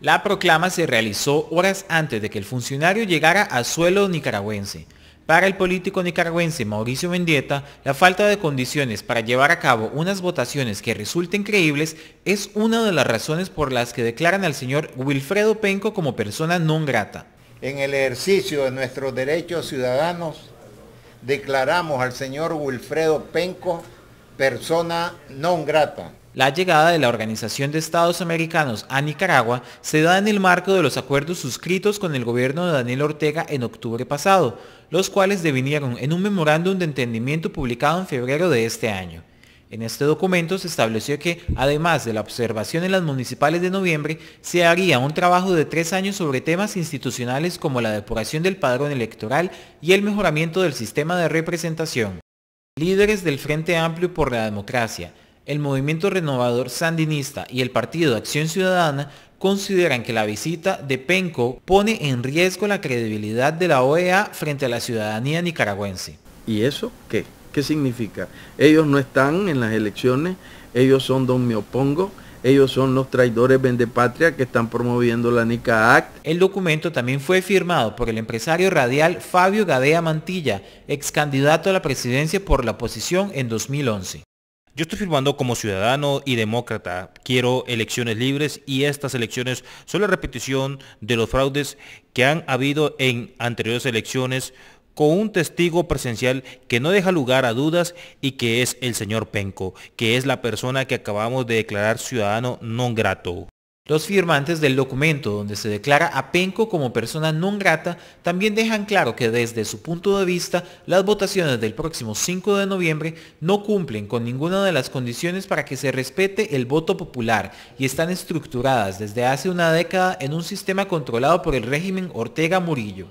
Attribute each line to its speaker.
Speaker 1: La proclama se realizó horas antes de que el funcionario llegara al suelo nicaragüense. Para el político nicaragüense Mauricio Mendieta, la falta de condiciones para llevar a cabo unas votaciones que resulten creíbles es una de las razones por las que declaran al señor Wilfredo Penco como persona non grata.
Speaker 2: En el ejercicio de nuestros derechos ciudadanos, declaramos al señor Wilfredo Penco persona non grata
Speaker 1: la llegada de la Organización de Estados Americanos a Nicaragua se da en el marco de los acuerdos suscritos con el gobierno de Daniel Ortega en octubre pasado, los cuales devinieron en un memorándum de entendimiento publicado en febrero de este año. En este documento se estableció que, además de la observación en las municipales de noviembre, se haría un trabajo de tres años sobre temas institucionales como la depuración del padrón electoral y el mejoramiento del sistema de representación. Líderes del Frente Amplio por la Democracia, el Movimiento Renovador Sandinista y el Partido Acción Ciudadana consideran que la visita de Penco pone en riesgo la credibilidad de la OEA frente a la ciudadanía nicaragüense.
Speaker 3: ¿Y eso qué? ¿Qué significa? Ellos no están en las elecciones, ellos son don me opongo, ellos son los traidores patria que están promoviendo la NICA Act. El documento también fue firmado por el empresario radial
Speaker 1: Fabio Gadea Mantilla, ex candidato a la presidencia por la oposición en 2011. Yo estoy firmando como ciudadano y demócrata. Quiero elecciones libres y estas
Speaker 4: elecciones son la repetición de los fraudes que han habido en anteriores elecciones con un testigo presencial que no deja lugar a dudas y que es el señor
Speaker 1: Penco, que es la persona que acabamos de declarar ciudadano non grato. Los firmantes del documento donde se declara a Penco como persona non grata también dejan claro que desde su punto de vista las votaciones del próximo 5 de noviembre no cumplen con ninguna de las condiciones para que se respete el voto popular y están estructuradas desde hace una década en un sistema controlado por el régimen Ortega Murillo.